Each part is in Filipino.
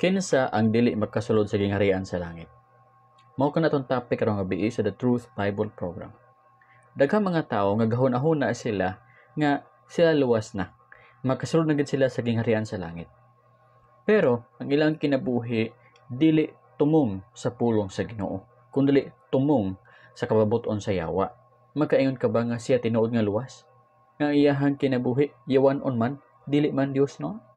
Kinsa ang dili magkasulod sa gingharian sa langit? Mao kana tong topic karong gabi e sa The Truth Bible Program. Daghang mga tawo nga gahon-ahon sila nga sila luwas na. Magkasulod na gid sila sa gingharian sa langit. Pero ang ilang kinabuhi dili tumong sa pulong sa Ginoo, kun dili tumong sa kababuton sa yawa. Magkaingon ka ba nga siya tinuod nga luwas? Nga iyahang kinabuhi, yawan on man, dili man Dios no?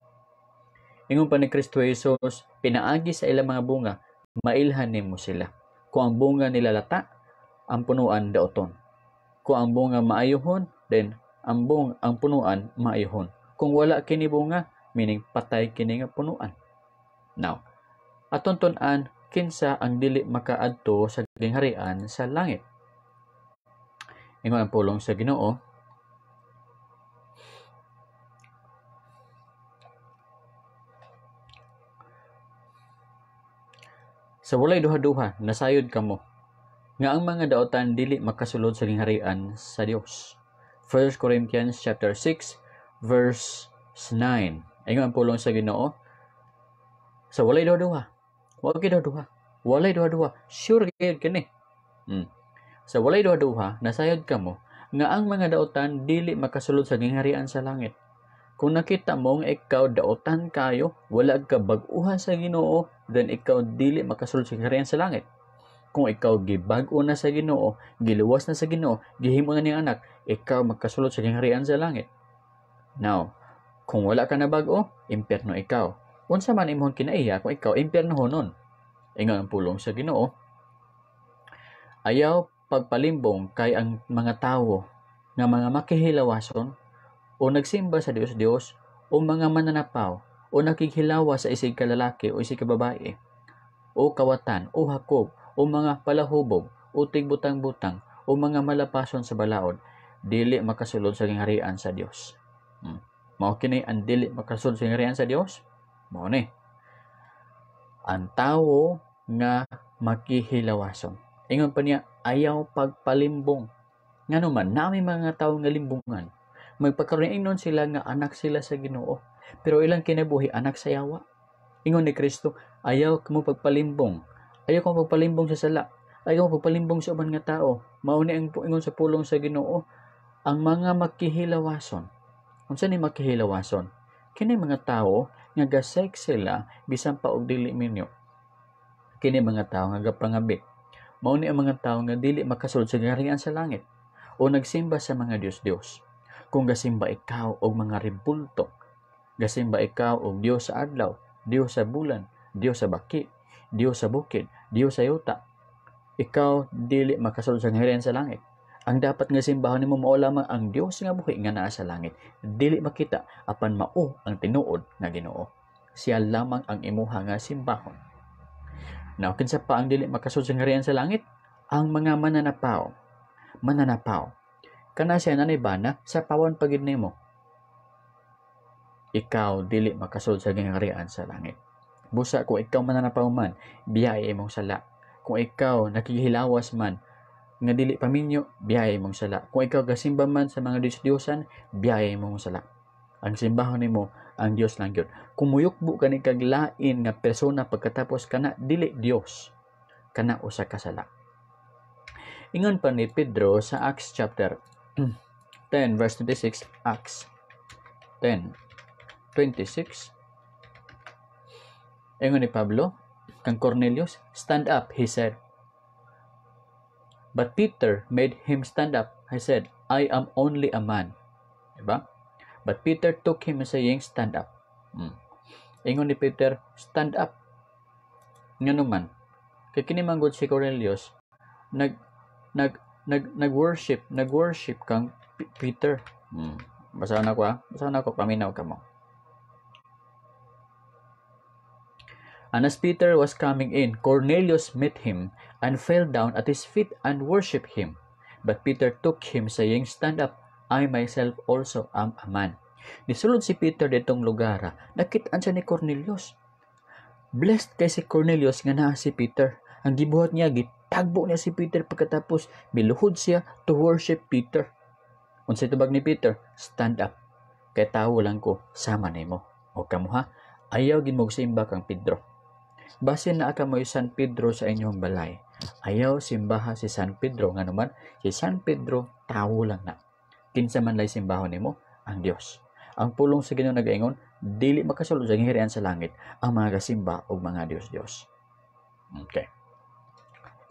Ingon pa ni Kristo Jesus, pinaagi sa ilang mga bunga, mailhan nimo sila. Kung ang bunga nila lata, ang punuan daoton. Kung ang bunga maayohon, then ang bung ang punuan maayohon. Kung wala kini bunga, meaning patay kini nga punuan. Now, aton tun-an kinsa ang dili makaadto sa gingharian sa langit. Ingon ang pulong sa Ginoo, Sa walay duha-duha, nasayod kamo, nga ang mga daotan dili makasulod sa gingharian sa Dios. 1 Corinthians chapter 6 verse 9. Ingon ang pulong sa Ginoo. Sa walay duha-duha. Wa kay duha-duha. Walay duha-duha. Sure gyud kini. Hmm. Sa walay duha-duha, nasayod kamo nga ang mga daotan dili makasulod sa gingharian sa langit. Kung nakita mo nga ikaw daotan kayo, wala ka bag sa Ginoo, then ikaw dili makasulod sa kaharian sa langit. Kung ikaw gibag-o na sa Ginoo, giluwas na sa Ginoo, gihimo na ni anak, ikaw makasulod sa kaharian sa langit. Now, kung wala ka na bag-o, impyerno ikaw. Unsa man imong kinaiya kung ikaw impyerno honon. Ingon ang pulong sa Ginoo. Ayaw pagpalimbong kay ang mga tawo nga mga makihilawason o nagsimba sa Dios Dios o mga mananapaw o nakikhilawa sa isig kalalaki o isig kababae, o kawatan, o hakob, o mga palahubog, o tigbutang-butang, o mga malapason sa balaod, dili makasulod sa gingharian sa Dios. Hmm. Mao kini ang dili makasulod sa gingharian sa Dios? Mao ni. Ang tawo nga makihilawason. Ingon pa niya, ayaw pagpalimbong. Nga naman, nami mga tao nga limbungan. Magpakaroon sila nga anak sila sa ginoo pero ilang kinabuhi anak sa yawa. Ingon ni Kristo, ayaw kamo pagpalimbong. Ayaw kamo pagpalimbong sa sala. Ayaw kamo pagpalimbong sa uban nga tao. Mauni ang ingon sa pulong sa Ginoo ang mga makihilawason. Unsa ni makihilawason? Kini mga tao nga gasek sila bisan pa og dili minyo. Kini mga tao nga gapangabi. Mao ni ang mga tao nga dili makasulod sa gingharian sa langit o nagsimba sa mga Dios-Dios. Kung gasimba ikaw og mga ribulto Gasing ba ikaw og Dios sa adlaw, Dios sa bulan, Dios sa baki, Dios sa bukid, Dios sa yuta. Ikaw dili makasulod sa ngayon sa langit. Ang dapat nga simbahon nimo mao lamang ang Dios nga buhi nga naa sa langit. Dili makita apan mao ang tinuod nga Ginoo. Siya lamang ang imuha nga simbahon. Now, kinsa pa ang dili makasulod sa ngayon sa langit? Ang mga mananapaw. Mananapaw. Kana siya bana sa pawon pagid nimo ikaw dili makasod sa gingarian sa langit. Busa kung ikaw mananapaw man, biyaya imong sala. Kung ikaw nakihilawas man, nga dili paminyo, biyaya imong sala. Kung ikaw gasimba man sa mga Diyos-Diyosan, biyaya imong sala. Ang simbahon nimo ang Dios lang gyud. Kung muyukbo ka ni kag lain nga persona pagkatapos kana dili Dios, kana usa ka sala. Ingon pa ni Pedro sa Acts chapter 10 verse 26, Acts 10 26. Ingon ni Pablo, kang Cornelius, stand up, he said. But Peter made him stand up. He said, I am only a man. Diba? But Peter took him saying, stand up. Hmm. Ingon ni Peter, stand up. Nga naman, kay kinimanggod si Cornelius, nag, nag, nag, nag-worship, nag-worship kang Peter. Hmm. Basahan ako ha. Ah. Basahan ako, paminaw ka mo. And as Peter was coming in, Cornelius met him and fell down at his feet and worshipped him. But Peter took him, saying, Stand up, I myself also am a man. Nisulod si Peter ditong lugar, ah. nakitaan siya ni Cornelius. Blessed kay si Cornelius nga naa si Peter. Ang gibuhat niya, gitagbo niya si Peter pagkatapos miluhod siya to worship Peter. Unsa tubag ni Peter, stand up. Kay tawo lang ko, sama nimo. O kamo ha, ayaw gid mo sa imbak ang Pedro. Basin na ata mo San Pedro sa inyong balay. Ayaw simbaha si San Pedro. Nga naman, si San Pedro, tao lang na. Kinsa man lay simbaho nimo ang Dios. Ang pulong sa Ginoo nagaingon, dili makasulod sa gihirian sa langit ang mga kasimba o mga Dios-Dios. Okay.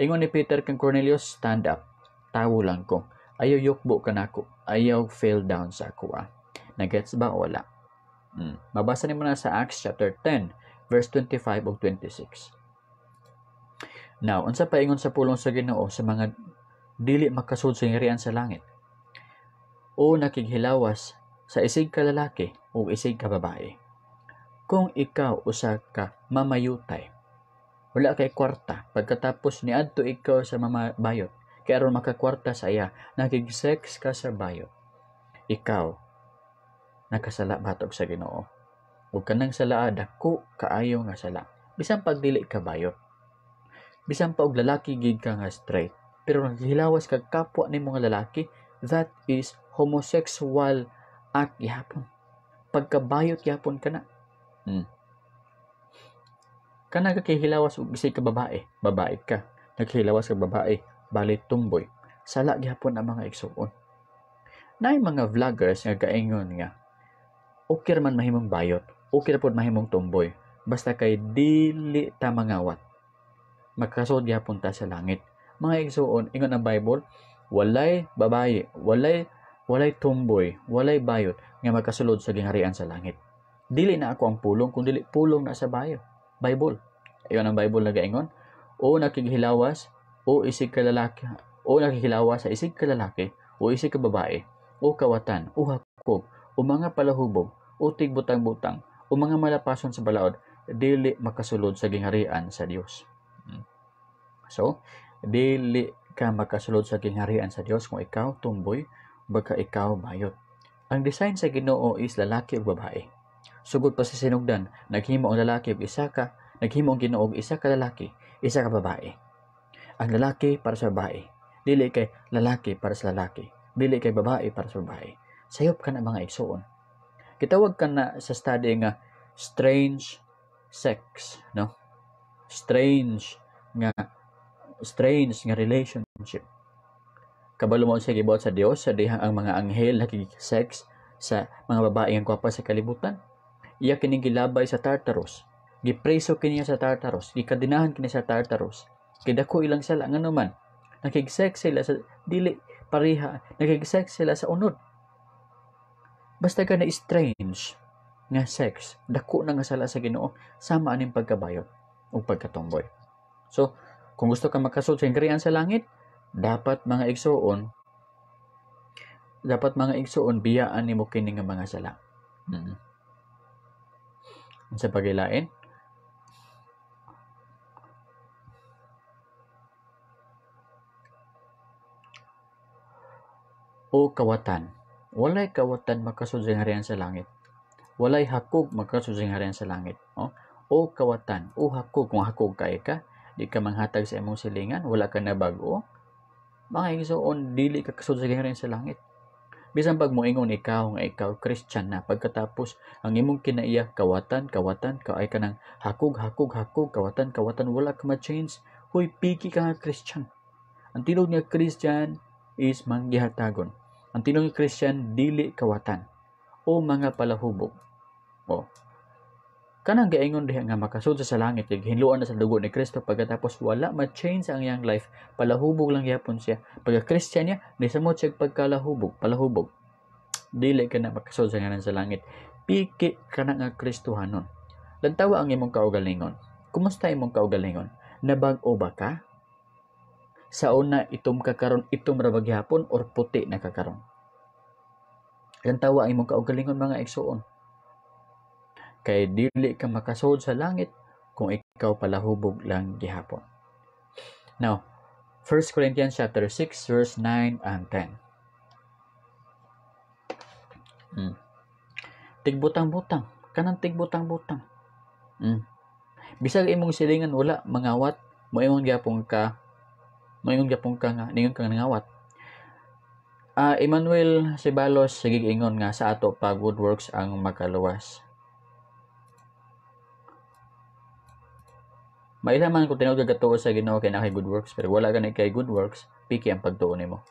Ingon ni Peter kang Cornelius, stand up. Tawo lang ko. Ayaw yukbo ka nako. Ayaw fell down sa ako. Ah. Nagets ba o wala? Hmm. Mabasa niyo na sa Acts chapter 10 verse 25 o 26. Now, unsa paingon sa pulong sa Ginoo sa mga dili makasud sa ngirian sa langit? O nakighilawas sa isig ka lalaki o isig ka babae. Kung ikaw usa ka mamayutay, wala kay kwarta pagkatapos ni adto ikaw sa mamabayot kay aron makakwarta sa iya nakig ka sa bayot. Ikaw nakasala batog sa Ginoo Huwag ka nang sala, dako, kaayo nga sala. Bisan pag dili ka bayot. Bisan pa og lalaki gig ka nga straight, pero hilawas kag kapwa ni mga lalaki, that is homosexual act yapon. Pagkabayot yapon ka na. Hmm. Kana kakihilawas og bisay ka babae, babae ka. Naghilawas kag babae, balit tumboy. Sala gyapon ang mga igsuon. Nay mga vloggers nga kaingon nga, okay man mahimong bayot okay na po mahimong tumboy. Basta kay dili ta mangawat. Magkasod yapon ta sa langit. Mga igsuon, ingon ang Bible, walay babaye, walay walay tumboy, walay bayot nga magkasulod sa gingharian sa langit. Dili na ako ang pulong, kung dili pulong na sa bayo. Bible. Iyon ang Bible nagaingon. O nakighilawas, o isig kalalaki, o nakighilawas sa isig kalalaki, o isig kababae, o kawatan, o hakog, o mga palahubog, o tigbutang-butang, o mga malapason sa balaod dili makasulod sa gingharian sa Dios. Hmm. So, dili ka makasulod sa gingharian sa Dios kung ikaw tumboy baka ikaw bayot. Ang design sa Ginoo is lalaki ug babae. Sugod pa sa sinugdan, naghimo ang lalaki ug isa ka, naghimo ang Ginoo og isa ka lalaki, isa ka babae. Ang lalaki para sa babae, dili kay lalaki para sa lalaki, dili kay babae para sa babae. Sayop ka na mga igsoon Kitawag ka na sa study nga strange sex, no? Strange nga strange nga relationship. Kabalo mo sa gibuhat sa Dios sa dihang ang mga anghel nakiksex sa mga babae nga kwapa sa kalibutan. Iya kining gilabay sa Tartarus. Gipreso kini sa Tartarus, gikadinahan kini sa Tartarus. Kidako ilang sala nganuman. naman nakigsex sila sa dili pareha, nakigsex sila sa unod Basta ka na strange nga sex, dako na nga sala sa Ginoo sama aning pagkabayo o pagkatumboy. So, kung gusto ka makasud sa karian sa langit, dapat mga igsuon dapat mga igsuon biyaan nimo kini nga mga sala. Mm-hmm. Sa pagilain, o kawatan Walay kawatan makasusingharian sa langit. Walay hakog makasusingharian sa langit. Oh? O kawatan, o hakog, kung hakog kay ka, di ka manghatag sa imong silingan, wala ka na bago. Mga on dili ka kasusingharian sa langit. Bisan pag moingon ikaw nga ikaw Christian na pagkatapos ang imong kinaiya kawatan kawatan ka ay kanang hakog hakog hakog kawatan kawatan wala ka ma-change huy piki ka nga Christian. Ang tinog niya Christian is manggihatagon. Ang tinong Christian dili kawatan o mga palahubog. O, kanang gaingon diha nga makasul sa langit ug hinluan na sa dugo ni Kristo pagkatapos wala ma-change ang iyang life palahubog lang yapon siya pagka Christian niya nisamot siya pagkalahubog palahubog dili ka na makasul sa nganan sa langit piki ka na nga Kristohanon lantawa ang imong kaugalingon kumusta imong kaugalingon nabag-o ba ka sa una itom kakaron itom ra bagyapon or puti na kakaron Ilang tawa ang imong kaugalingon mga igsuon kay dili ka makasod sa langit kung ikaw pala hubog lang gihapon now 1 Corinthians chapter 6 verse 9 and 10 hmm. tigbutang-butang kanang tigbutang-butang hmm. bisag imong silingan wala mangawat mo imong gyapon ka Mayong Japong ka nga, ningon nga nangawat. Uh, Emmanuel Sibalos, sige ingon nga sa ato pa good works ang makaluwas. Mailaman ko tinuod ka sa ginawa kay nakay good works pero wala ka kay good works, piki ang pagtuon nimo.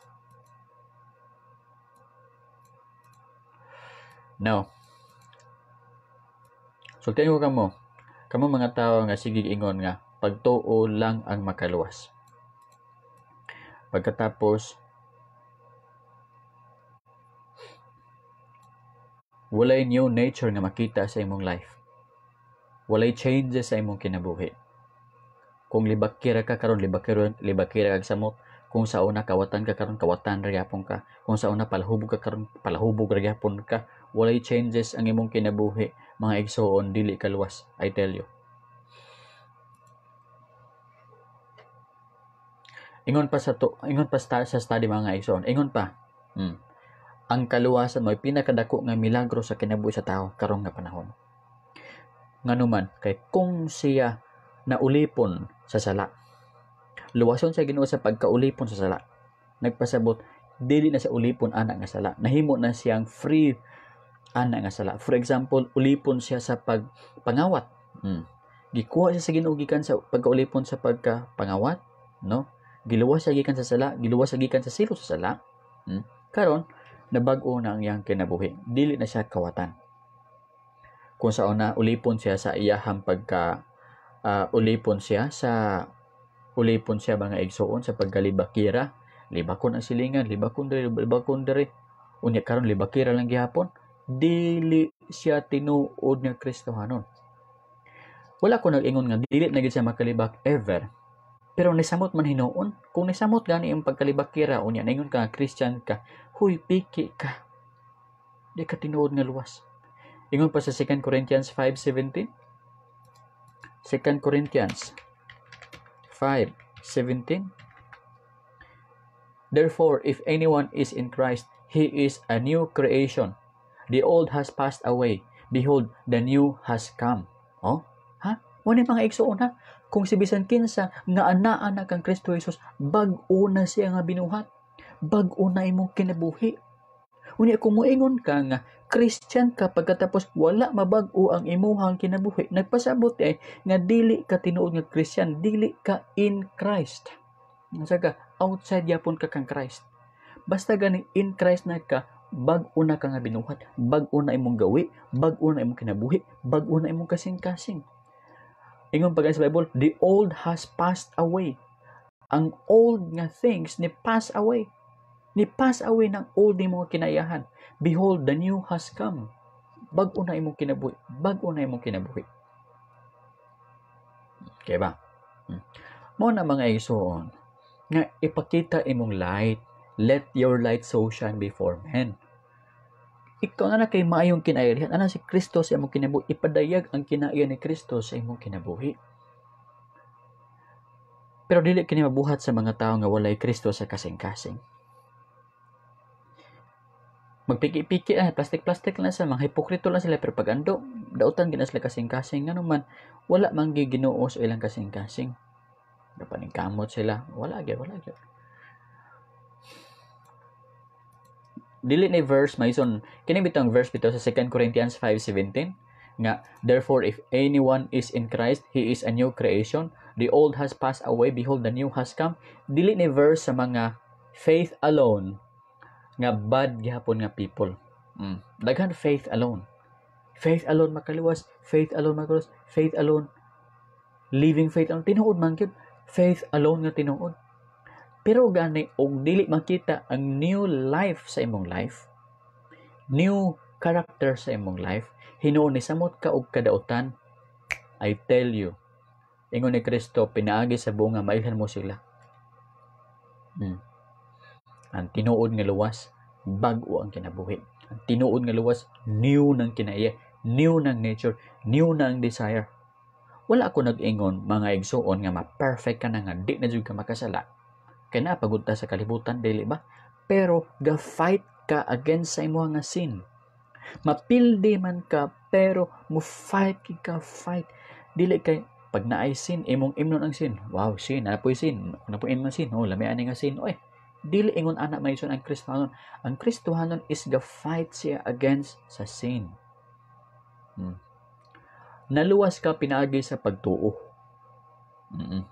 No. So ko kamo, kamo mga tao nga sigig ingon nga pagtuo lang ang makaluwas. Pagkatapos, walay new nature nga makita sa imong life. Walay changes sa imong kinabuhi. Kung libakira ka karon libakira libakira kag samot, kung sa una kawatan ka karon kawatan ra ka. Kung sa una palahubog ka karon palahubog ra ka. Walay changes ang imong kinabuhi, mga igsoon dili ka luwas, I tell you. Ingon pa sa to, ingon pa sta, sa study mga ison. Ingon pa. Hmm. Ang kaluwasan mo pinakadako nga milagro sa kinabuhi sa tao karong nga panahon. Nganuman kay kung siya naulipon sa sala. Luwason siya Ginoo sa pagkaulipon sa sala. Nagpasabot dili na sa ulipon anak nga sala. Nahimo na siyang free anak nga sala. For example, ulipon siya sa pagpangawat. Hmm. Gikuha siya sa Ginoo gikan sa pagkaulipon sa pagkapangawat, no? giluwas siya gikan sa sala giluwas siya gikan sa siro sa sala hmm? karon nabag-o na ang iyang kinabuhi dili na siya kawatan kung sa una ulipon siya sa iyahang pagka uh, ulipon siya sa ulipon siya mga igsoon sa paggalibakira libakon ang silingan libakon dere, libakon dere. unya karon libakira lang gihapon dili siya tinuod nga Kristohanon wala ko nag-ingon nga dili na gid siya makalibak ever pero nisamot man hinoon, kung nisamot gani ang pagkalibakira o niya, naingon ka, Christian ka, huy, piki ka. Di ka tinuod nga luwas. Ingon pa sa 2 Corinthians 5.17. 2 Corinthians 5.17. Therefore, if anyone is in Christ, he is a new creation. The old has passed away. Behold, the new has come. Oh? Ha? ni mga igsoon ha? Kung si bisan kinsa nga anaa na kang Kristo Jesus, bag-o na siya nga binuhat. Bag-o na imong kinabuhi. Unya kung moingon ka nga Christian ka pagkatapos wala mabag-o ang imuhang kinabuhi, nagpasabot ay eh, nga dili ka tinuod nga Christian, dili ka in Christ. Nasa outside yapon ka kang Christ. Basta gani in Christ na ka, bag-o na ka nga binuhat, bag-o na imong gawi, bag-o na imong kinabuhi, bag-o na imong kasing-kasing. Ingon pagay sa Bible, the old has passed away. Ang old nga things ni pass away. Ni pass away ng old ni mga kinayahan. Behold, the new has come. Bag-o na imong kinabuhi. Bag-o na imong kinabuhi. Okay ba? Hmm. Mo na mga igsoon, nga ipakita imong light. Let your light so shine before men ikaw na na kay maayong kinailihan ana si Kristo sa imong kinabuhi ipadayag ang kinaiya ni Kristo sa imong kinabuhi pero dili kini mabuhat sa mga tao nga walay Kristo sa kasing-kasing magpiki-piki ah, plastik-plastik lang sa mga hipokrito lang sila pero pag ando dautan gina sila kasing-kasing ngano man wala man giginoo sa ilang kasing-kasing napaningkamot sila wala gyud wala gyud dili ni verse maison kini bitang verse bitaw sa 2 Corinthians 5:17 nga therefore if anyone is in Christ he is a new creation the old has passed away behold the new has come dili ni verse sa mga faith alone nga bad gihapon nga people mm. daghan faith alone faith alone makaliwas faith alone makaluwas faith alone living faith alone tinuod man gyud faith alone nga tinuod pero gani og dili makita ang new life sa imong life, new character sa imong life, hinuon ni samot ka og kadaotan. I tell you, ingon ni Kristo pinaagi sa bunga maihan mo sila. Hmm. Ang tinuod nga luwas, bag-o ang kinabuhi. Ang tinuod nga luwas, new ng kinaiya, new ng nature, new na desire. Wala ako nag-ingon mga igsuon nga ma-perfect ka na nga di na jud ka makasala kay naa ta sa kalibutan dili ba pero ga fight ka against sa imo nga sin mapildi man ka pero mo fight ka fight dili kay pag naay sin imong imnon ang sin wow sin ana poy sin ana poy man sin oh lami ani nga sin oy dili ingon ana mayson ang Kristohanon ang Kristohanon is the fight siya against sa sin hmm. naluwas ka pinaagi sa pagtuo mm -mm.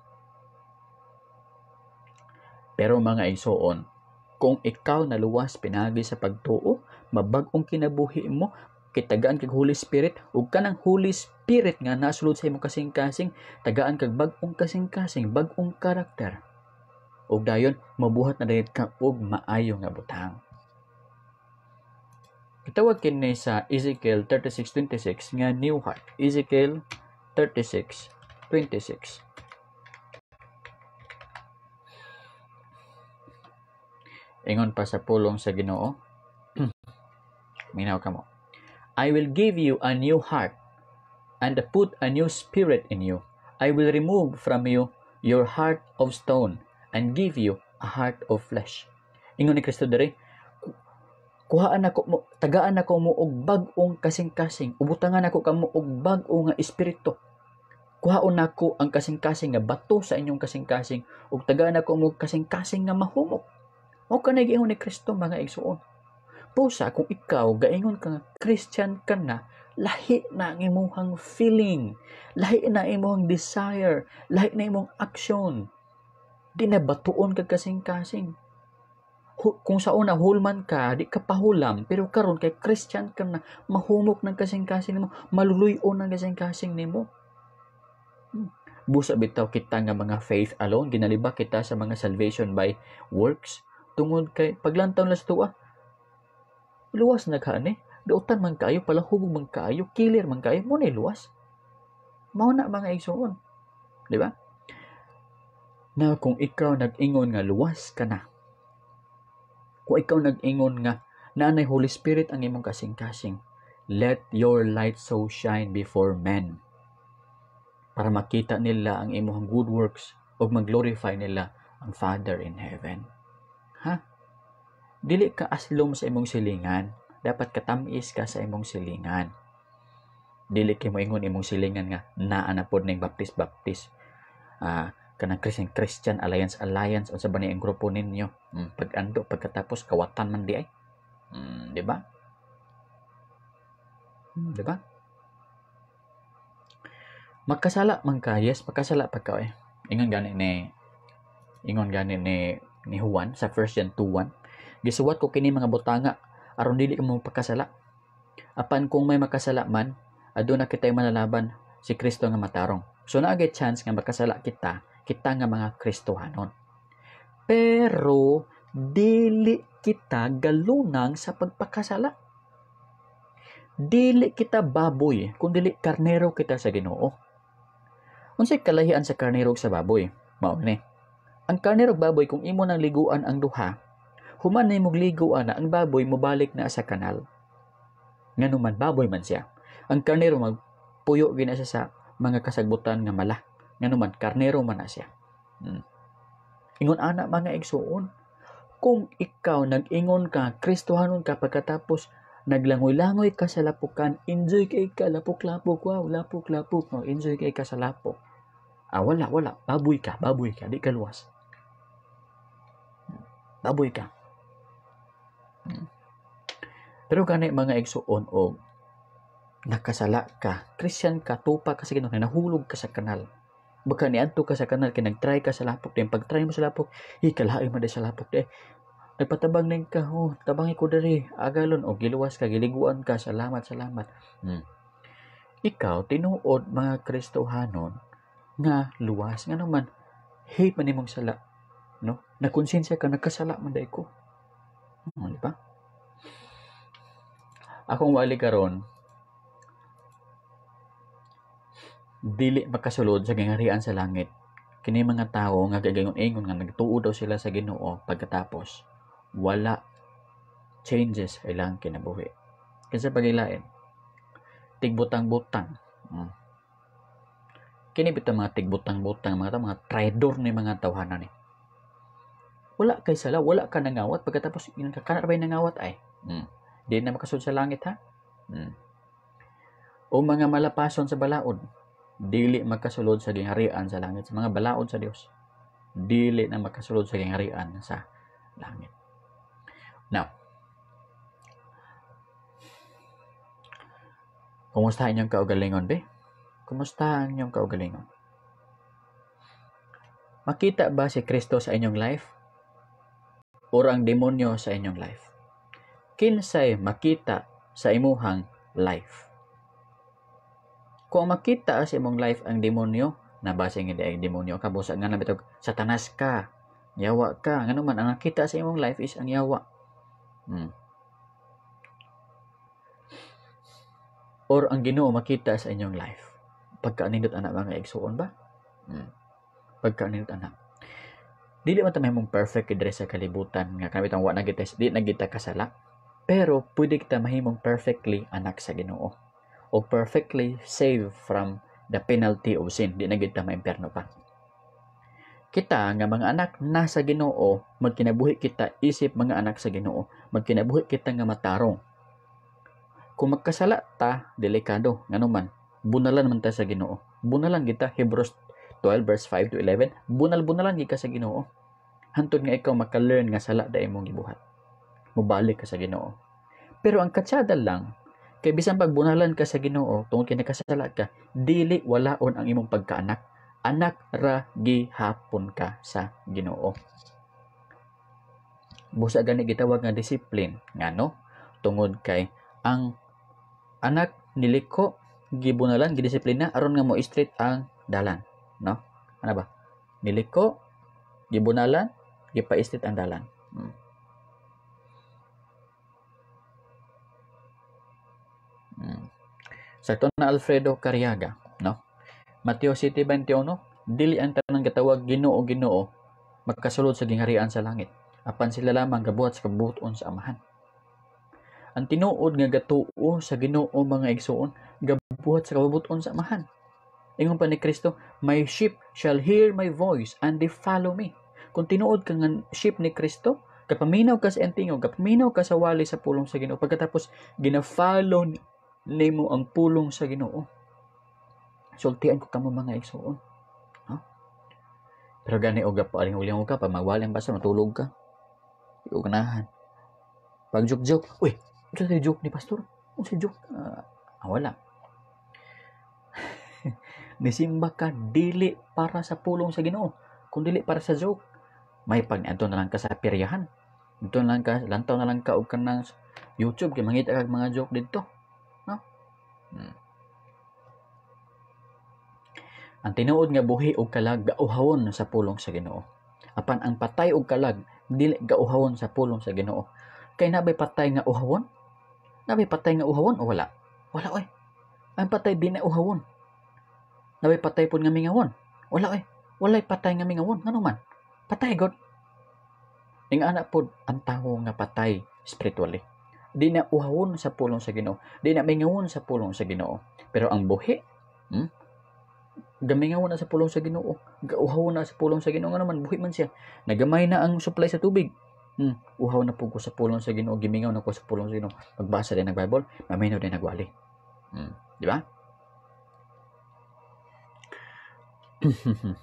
Pero mga isoon, kung ikaw naluwas pinagi sa pagtuo, mabagong kinabuhi mo, kitagaan kag Holy Spirit, ug kanang Holy Spirit nga nasulod sa imong kasing-kasing, tagaan kag bag-ong kasing-kasing, bag-ong karakter. Ug dayon, mabuhat na dayat ka og maayo nga butang. Gitawag kini sa Ezekiel 36:26 nga new heart. Ezekiel 36:26. Ingon pa sa pulong sa Ginoo. Minaw kamo. I will give you a new heart and put a new spirit in you. I will remove from you your heart of stone and give you a heart of flesh. Ingon ni Kristo diri, kuhaan ako mo, tagaan ako mo og bag-ong kasing-kasing, ubutangan ako kamo og bag-o nga espiritu. Kuhaon nako ang kasing-kasing nga bato sa inyong kasing-kasing ug tagaan ako mo kasing-kasing nga mahumok. Mao ka ni Kristo mga igsuon. Pusa kung ikaw gaingon ka Christian ka na, lahi na ang imuhang feeling, lahi na imuhang desire, lahi na imong action. Di na batuon ka kasing-kasing. Kung sa una hulman ka, di ka pahulam, pero karon kay Christian ka na, mahumok ng kasing-kasing nimo, maluluyon ng kasing-kasing nimo. Hmm. Busa bitaw kita nga mga faith alone, ginaliba kita sa mga salvation by works tungod kay paglantaw na sa tuwa. Luwas na gani, dautan man kayo, palahubog man kayo, kilir man kayo, muna luwas. Mao na mga igsoon. Di ba? Na kung ikaw nag-ingon nga luwas ka na, kung ikaw nag-ingon nga nanay Holy Spirit ang imong kasing-kasing, let your light so shine before men para makita nila ang imong good works ug mag-glorify nila ang Father in heaven. Ha? Dili ka aslom sa imong silingan. Dapat katamis ka sa imong silingan. Dili kay moingon imong silingan nga naa na pod ning baptist baptist. Ah, kanang Christian Christian Alliance Alliance unsa ba ni ang grupo ninyo? Hmm, pag ando pagkatapos kawatan man di ay. Hmm, di ba? Hmm, di ba? Magkasala man ka, yes, magkasala pa ka eh. Ingon gani ni ingon gani ni ni Juan sa 1 John 2:1 Gisuwat ko kini mga butanga aron dili ka magpakasala apan kung may makasala man aduna kitay manalaban si Kristo nga matarong so naa chance nga makasala kita kita nga mga Kristohanon pero dili kita galunang sa pagpakasala dili kita baboy kung dili karnero kita sa Ginoo unsay kalahian sa karnero sa baboy mao ni ang karnero baboy kung imo nang liguan ang duha, human na imong liguan na ang baboy mobalik na sa kanal. Nganuman baboy man siya. Ang karnero magpuyo gina siya sa mga kasagbutan nga mala. Nganuman karnero man na siya. Hmm. Ingon ana mga igsuon, kung ikaw nag-ingon ka, kristohanon ka pagkatapos naglangoy-langoy ka sa lapukan, enjoy kay ka, lapok-lapok, wow, lapok-lapok, no, oh, enjoy kay ka sa lapok. Ah, wala, wala, baboy ka, baboy ka, di ka luwas. Baboy ka. Hmm. Pero gani mga igsuon og nakasala ka, Christian ka, tupa ka sa Ginoo, nahulog ka sa kanal. Baka niadto ka sa kanal kay try ka sa lapok, din pagtry mo sa lapok, ikalaay mo sa lapok de. Nagpatabang ning ka, oh, tabangi ko diri, agalon og oh, giluwas ka, giliguan ka, salamat, salamat. Hmm. Ikaw tinuod mga Kristohanon nga luwas nga naman hate man imong sala No? Nagkonsensya ka, nagkasala man ko. No, di ba? Akong wali karon dili makasulod sa gingarian sa langit kini mga tao nga gagayon ingon nga nagtuo daw sila sa Ginoo pagkatapos wala changes ilang kinabuhi kinsa pagilain tigbutang-butang hmm. kini bitang mga tigbutang-butang mga tao mga traidor ni mga tawhana ni eh wala kay sala, wala ka nangawat, pagkatapos ilang ka kanar nangawat ay. Hmm. Di na makasod sa langit ha. Hmm. O mga malapason sa balaod, dili makasulod sa gingharian sa langit. Sa mga balaod sa Dios, dili na makasulod sa gingharian sa langit. Now, Kumusta ang inyong kaugalingon, be? Kumusta ang inyong kaugalingon? Makita ba si Kristo sa inyong life? or ang demonyo sa inyong life. Kinsay makita sa imuhang life. Kung makita sa imong life ang demonyo, nabasing hindi ay demonyo ka, busa nga nabi satanas ka, yawa ka, ngano man ang nakita sa imong life is ang yawa. Hmm. Or ang ginoo makita sa inyong life. Pagkaanindot anak mga igsuon ba? Hmm. anindot anak dili man ta mahimong perfect gid sa kalibutan nga kami ang wa na kita di na kita kasala pero pwede kita mahimong perfectly anak sa Ginoo o perfectly save from the penalty of sin di na kita maimperno pa kita nga mga anak na sa Ginoo magkinabuhi kita isip mga anak sa Ginoo magkinabuhi kita nga matarong kung magkasala ta delikado nganuman naman bunalan man ta sa Ginoo bunalan kita Hebrews 12 verse 5 to 11, bunal-bunalan gyud ka sa Ginoo. Hantud nga ikaw maka-learn nga sala da imong gibuhat. Mubalik ka sa Ginoo. Pero ang katsada lang, kay bisan pag bunalan ka sa Ginoo tungod kay nakasala ka, dili walaon ang imong pagkaanak. Anak ra gihapon ka sa Ginoo. Busa gani gitawag nga disiplin, ngano? Tungod kay ang anak niliko gibunalan gidisiplina aron nga mo straight ang dalan no? Ano ba? Niliko, gibunalan, gipaistit ang dalan. Hmm. hmm. Sa to na Alfredo Cariaga, no? Mateo City 21, dili ang tanang gatawag Ginoo Ginoo magkasulod sa gingharian sa langit apan sila lamang gabuhat sa kabuton sa amahan. Ang tinuod nga gatuo sa Ginoo mga igsuon gabuhat sa kabuton sa amahan. Ingon pa ni Kristo, My sheep shall hear my voice, and they follow me. Kung tinuod ka ng sheep ni Kristo, kapaminaw ka sa entingo, kapaminaw ka sa wali sa pulong sa ginoo. Pagkatapos, ginafollow follow nimo ang pulong sa ginoo. Sultian ko kamo mga igsoon. Huh? Pero gani og paling uling ka, pag magwaling basta matulog ka. Iugnahan. Pag joke-joke, uy, ito si joke ni pastor. Ano si joke? Uh, ah, ah, wala. Misimba ka dili para sa pulong sa Ginoo, kun dili para sa joke. May pag adto na lang ka sa peryahan. Dito na lang ka, lantaw na lang ka og kanang YouTube kay mangita kag mga joke didto. No? Hmm. Ang tinuod nga buhi og kalag gauhawon sa pulong sa Ginoo. Apan ang patay og kalag dili gauhawon sa pulong sa Ginoo. Kay nabay patay nga uhawon? Nabay patay nga uhawon o wala? Wala oy. Ang patay di na uhawon. Naway patay pud nga mingawon. Wala eh. Walay patay nga mingawon. Ngano man? Patay god. Ing ana pud ang tawo nga patay spiritually. Di na uhawon sa pulong sa Ginoo. Di na mingawon sa pulong sa Ginoo. Pero ang buhi, hmm? gamingawon na sa pulong sa Ginoo. Uhaw na sa pulong sa Ginoo nga naman buhi man siya. Nagamay na ang supply sa tubig. Hmm, uhaw na po ko sa pulong sa Ginoo, gimingaw na ko sa pulong sa Ginoo. Magbasa din ng Bible, Mamino din nagwali. Hmm, di ba?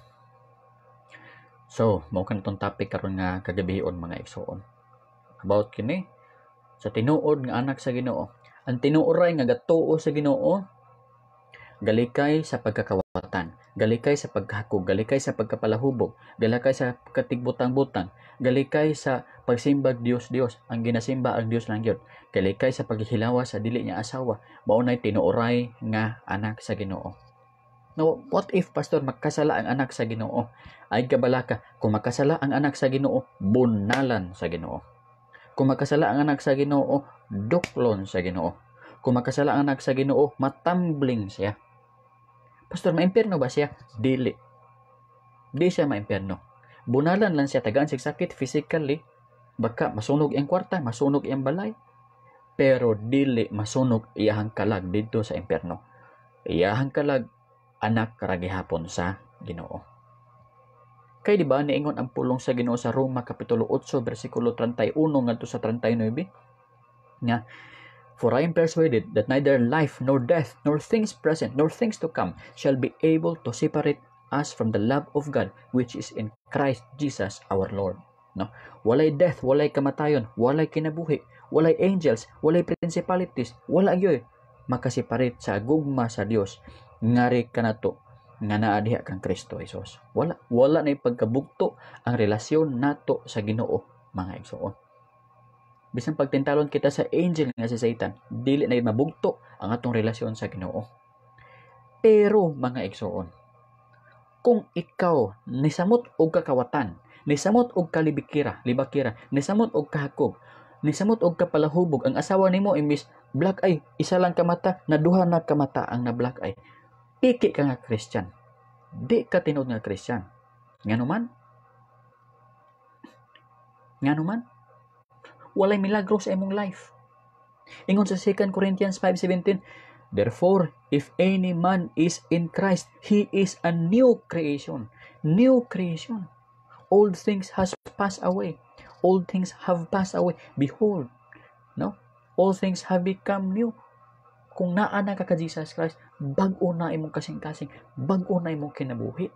so, mo kan itong topic karon nga kagabihon mga igsoon. About kini sa tinuod nga anak sa Ginoo. Ang tinuoray nga gatuo sa Ginoo galikay sa pagkakawatan, galikay sa paghakog, galikay sa pagkapalahubog, galikay sa katigbutang-butang, galikay sa pagsimbag Dios Dios ang ginasimba ang Dios lang gyud galikay sa paghihilawa sa dili niya asawa mao nay tinuoray nga anak sa Ginoo No, what if, Pastor, magkasala ang anak sa ginoo? Ay kabalaka, kung magkasala ang anak sa ginoo, bunalan sa ginoo. Kung magkasala ang anak sa ginoo, duklon sa ginoo. Kung magkasala ang anak sa ginoo, matambling siya. Pastor, maimperno ba siya? Dili. Di siya maimperno. Bunalan lang siya, tagaan sig sakit physically. Baka masunog ang kwarta, masunog ang balay. Pero dili masunog iyahang kalag dito sa imperno. Iyahang kalag anak karagihapon sa Ginoo. Kay di ba niingon ang pulong sa Ginoo sa Roma kapitulo 8 bersikulo 31 ngadto sa 39 nga For I am persuaded that neither life nor death nor things present nor things to come shall be able to separate us from the love of God which is in Christ Jesus our Lord. No? Walay death, walay kamatayon, walay kinabuhi, walay angels, walay principalities, wala yoy makasiparit sa gugma sa Dios ngari ka na to nga naa diha kang Kristo Isos. Wala wala na pagkabugto ang relasyon nato sa Ginoo mga igsoon. Bisan pagtintalon kita sa angel nga si Satan, dili na mabugto ang atong relasyon sa Ginoo. Pero mga igsoon, kung ikaw nisamot og kakawatan, nisamot og kalibikira, libakira, nisamot og kahakog, nisamot og kapalahubog ang asawa nimo imbis black eye, isa lang kamata, naduha na kamata ang na black eye iki ka nga Christian. Di ka tinud nga Christian. Nga naman, nga naman, walay milagro sa imong life. Ingon sa 2 Corinthians 5.17, Therefore, if any man is in Christ, he is a new creation. New creation. Old things has passed away. Old things have passed away. Behold, no? All things have become new. Kung naa na ka ka Jesus Christ, bag-o na imong kasing-kasing, bag-o na imong kinabuhi.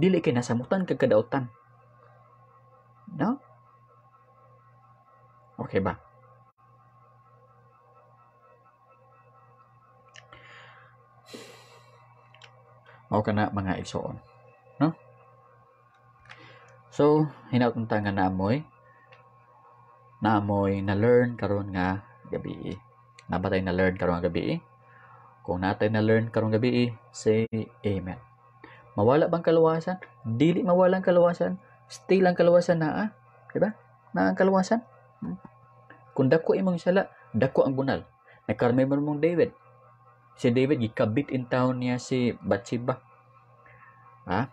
Dili kay nasamutan kag kadautan. No? Okay ba? Mao kana mga igsoon. No? So, hinatong nga naamoy naamoy na learn karon nga gabi. Nabatay na learn karon nga gabi. Kung natay na learn karong gabi, eh, say amen. Mawala bang kaluwasan? Dili mawala ang kaluwasan. Still ang kaluwasan naa. Ah? Diba? Na ang kaluwasan. Hmm? Kung dako imong sala, dako ang bunal. Nakarmay mong David. Si David gikabit in town niya si Batsiba. Ha?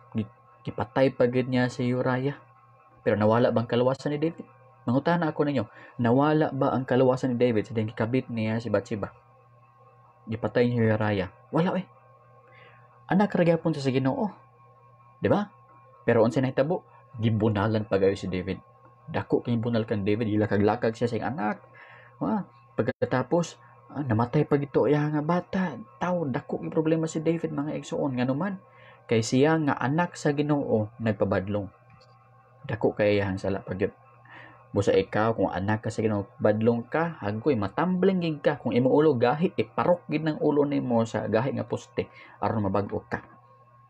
Gipatay pagid niya si Uriah. Pero nawala bang kaluwasan ni David? Mangutana ako ninyo, nawala ba ang kaluwasan ni David sa so, gikabit niya si Batsiba? gipatay ni Uriah. Wala eh. Anak ragyapon sa Ginoo. 'Di ba? Pero unsa hitabo? Gibunalan pagayo si David. Dako kay bunal kang David, gilakag-lakag siya sa anak. Wa, pagkatapos ah, namatay pag ito iya nga bata. Tao dako kay problema si David mga igsoon nganuman kay siya nga anak sa Ginoo nagpabadlong. Dako kay iyahang sala pagyud. Busa ikaw kung anak ka sa Ginoo badlong ka, hagkoy matambling gid ka kung imong ulo gahit iparok gid ng ulo ni mo sa gahit nga puste, aron mabag ka.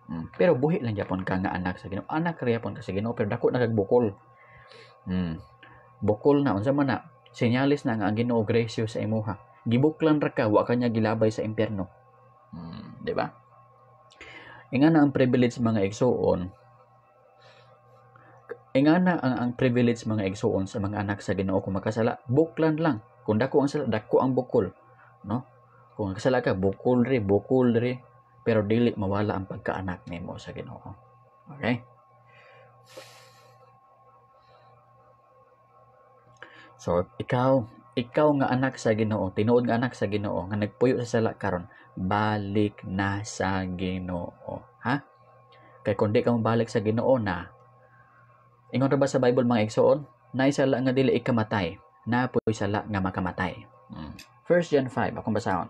Hmm. Pero buhi lang japon ka nga anak sa Ginoo. Anak yapon ka sa Ginoo pero dako na kag bukol. Hmm. Bukol na unsa man na sinyalis na nga ang Ginoo gracyo sa imuha. Gibuklan ra ka wa kanya gilabay sa impierno. Hmm, di ba? Inga na ang privilege mga igsoon Ingana eh ang ang privilege mga igsuon sa mga anak sa Ginoo kung makasala, buklan lang. Kung dako ang sala, dako ang bukol, no? Kung kasala ka, bukol ri, bukol ri, pero dili mawala ang pagkaanak nimo sa Ginoo. Okay? So, ikaw, ikaw nga anak sa Ginoo, tinuod nga anak sa Ginoo nga nagpuyo sa sala karon, balik na sa Ginoo, ha? Kay kundi ka mabalik sa Ginoo na Ingon ra ba sa Bible mga igsoon? Na isala nga dili ikamatay, na po isala nga makamatay. Hmm. 1 John 5, akong basahon.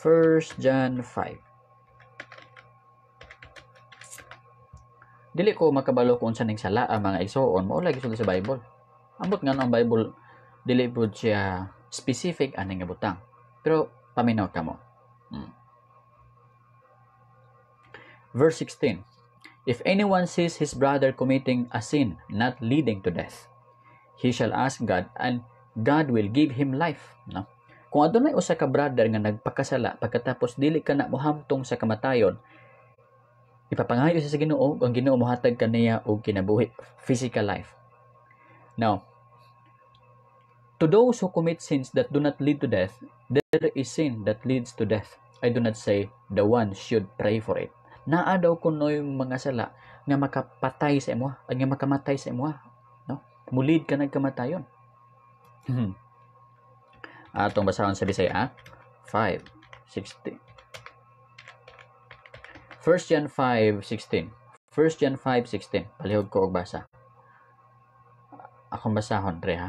1 John 5. Dili ko makabalo kung saan sala ang ah, mga igsoon, mao lagi sa Bible. Ambot nga ang Bible dili po siya specific aning nga butang. Pero paminaw ta mo. Hmm. Verse 16. If anyone sees his brother committing a sin not leading to death, he shall ask God and God will give him life. No? Kung adunay usa ka brother nga nagpakasala pagkatapos dili ka na mohamtong sa kamatayon, ipapangayo sa Ginoo ang Ginoo mohatag kaniya og kinabuhi, physical life. Now, to those who commit sins that do not lead to death, there is sin that leads to death. I do not say the one should pray for it naa daw kunoy mga sala nga makapatay sa imo nga makamatay sa imo no mulid ka nagkamatayon hmm. atong basahon sa Bisaya 5:16 ah. 1 John 5:16 1 John 5:16 palihog ko og basa akong basahon dre ha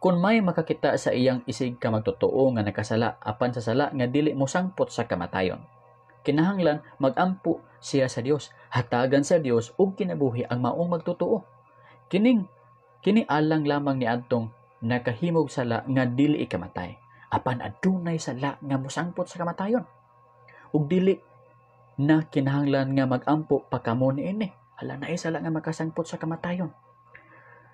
kun may makakita sa iyang isig ka magtotoo nga nakasala apan sa sala nga dili mo sangpot sa kamatayon kinahanglan magampo siya sa Dios hatagan sa Dios ug kinabuhi ang maong magtotoo kining kini alang lamang ni niadtong nakahimog sala nga dili ikamatay apan adunay sala nga mosangpot sa kamatayon ug dili na kinahanglan nga magampo pa ni ini ala na sala nga makasangpot sa kamatayon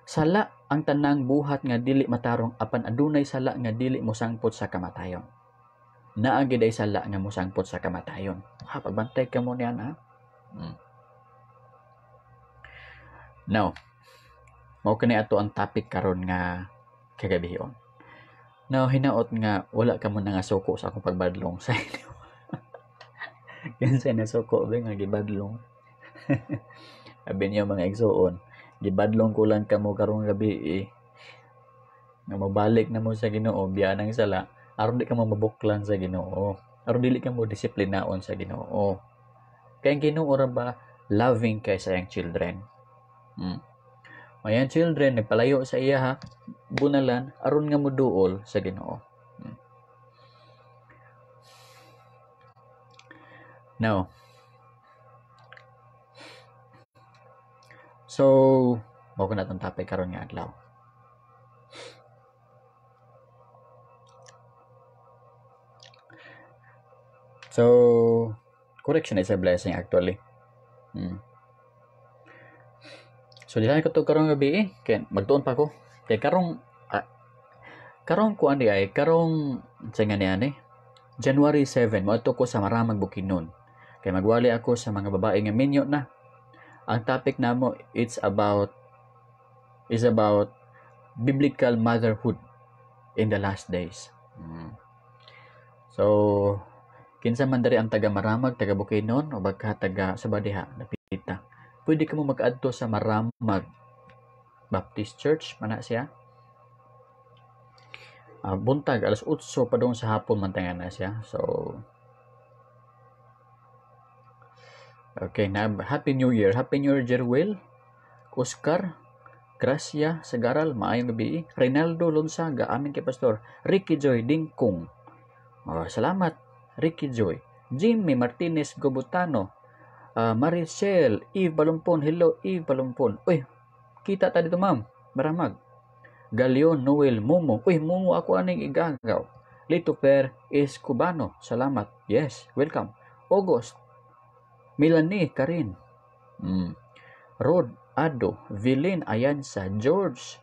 sala ang tanang buhat nga dili matarong apan adunay sala nga dili mosangpot sa kamatayon na naagiday sala nga musangpot sa kamatayon. Ha, ah, pagbantay ka mo niyan, ha? Hmm. Now, mao kini ato ang topic karon nga kagabihon. Now, hinaot nga wala ka mo nga suko sa akong pagbadlong sa inyo. Kinsa na suko ba nga gibadlong? Abi niyo mga igsuon, gibadlong ko lang kamo karong gabi eh. Nga mabalik na mo sa Ginoo biya nang sala aron di ka mababuklan sa Ginoo aron dili ka mo disiplinaon sa Ginoo kay ang Ginoo ra ba loving kay sa iyang children hmm. mayang children nagpalayo sa iya ha bunalan aron nga moduol sa Ginoo hmm. now so mao ko na topic karon nga adlaw So, correction is a blessing actually. Hmm. So, dihan ko to karong gabi eh. Kaya, magtuon pa ko. Kaya karong, ah, karong kuan di ay, karong, sa nga niyan eh, January 7, moato ko sa Maramag Bukinon. Kaya magwali ako sa mga babae nga minyo na. Ang topic namo it's about is about biblical motherhood in the last days. Hmm. So, Kinsa man dari ang taga Maramag, taga Bukidnon o baka taga Sabadiha, napita. Pwede ka mo mag sa Maramag Baptist Church, mana siya. Uh, buntag, alas 8 pa doon sa hapon mantangan na siya. So, Okay, na Happy New Year. Happy New Year, Jerwell. Oscar, Gracia, Sagaral, maayong gabi. Rinaldo, Lonsaga, amin kay Pastor. Ricky Joy Dingkong. Oh, salamat. Ricky Joy, Jimmy Martinez Gobutano, uh, ah, Maricel, Eve Balumpon, hello Eve Balumpon. Uy, kita tadi to ma'am, maramag. Galion Noel Momo, uy Mumu ako aning igagaw. Lito Per is Cubano, salamat. Yes, welcome. August, Milani Karin, mm. Rod Ado, Vilin Ayansa, George,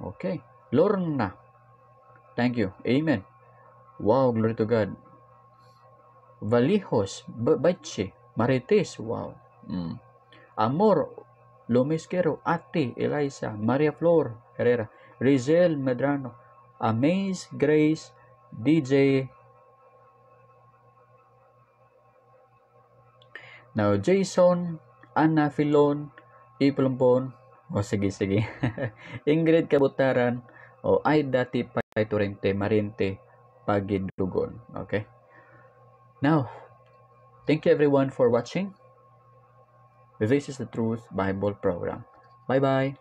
okay, Lorna, Thank you. Amen. Wow, glory to God. Valijos, Bache, Marites, wow. Mm. Amor, Lumisquero, Ate, Eliza, Maria Flor, Herrera, Rizel Medrano, Amaze Grace, DJ. Now, Jason, Anna Filon, Iplombon, o oh, sige, sige. Ingrid Kabutaran, o oh, Aida Tipay Turente Marinte Pagidugon. Okay? Now, thank you everyone for watching. This is the Truth Bible Program. Bye bye.